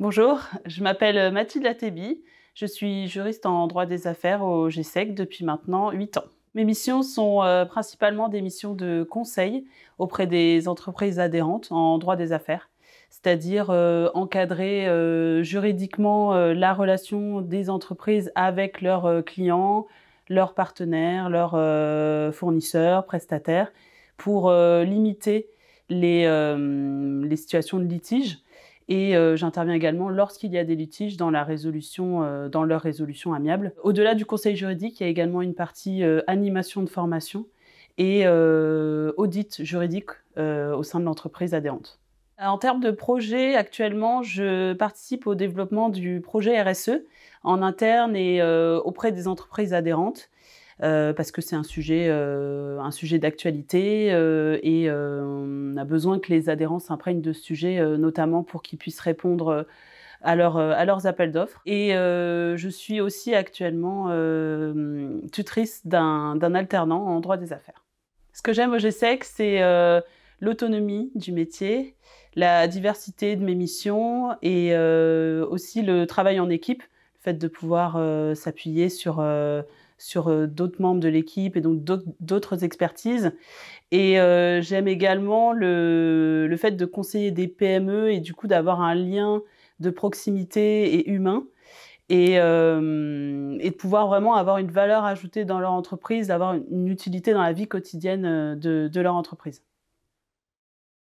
Bonjour, je m'appelle Mathilde Atébi. Je suis juriste en droit des affaires au GSEC depuis maintenant 8 ans. Mes missions sont euh, principalement des missions de conseil auprès des entreprises adhérentes en droit des affaires, c'est-à-dire euh, encadrer euh, juridiquement la relation des entreprises avec leurs clients, leurs partenaires, leurs fournisseurs, prestataires, pour limiter les situations de litige et euh, j'interviens également lorsqu'il y a des litiges dans, la résolution, euh, dans leur résolution amiable. Au-delà du conseil juridique, il y a également une partie euh, animation de formation et audit juridique au sein de l'entreprise adhérente. En termes de projet, actuellement, je participe au développement du projet RSE en interne et auprès des entreprises adhérentes. Euh, parce que c'est un sujet, euh, un sujet d'actualité euh, et on a besoin que les adhérents s'imprègnent de ce sujet, notamment pour qu'ils puissent répondre à, à leurs appels d'offres. Et je suis aussi actuellement tutrice d'un alternant en droit des affaires. Ce que j'aime au GSEC, c'est l'autonomie du métier, la diversité de mes missions et aussi le travail en équipe, le fait de pouvoir s'appuyer sur sur euh, d'autres membres de l'équipe et donc d'autres expertises. Et euh, j'aime également le, fait de conseiller des PME et du coup d'avoir un lien de proximité et humain. Euh, et, de pouvoir vraiment avoir une valeur ajoutée dans leur entreprise, d'avoir une utilité dans la vie quotidienne de leur entreprise.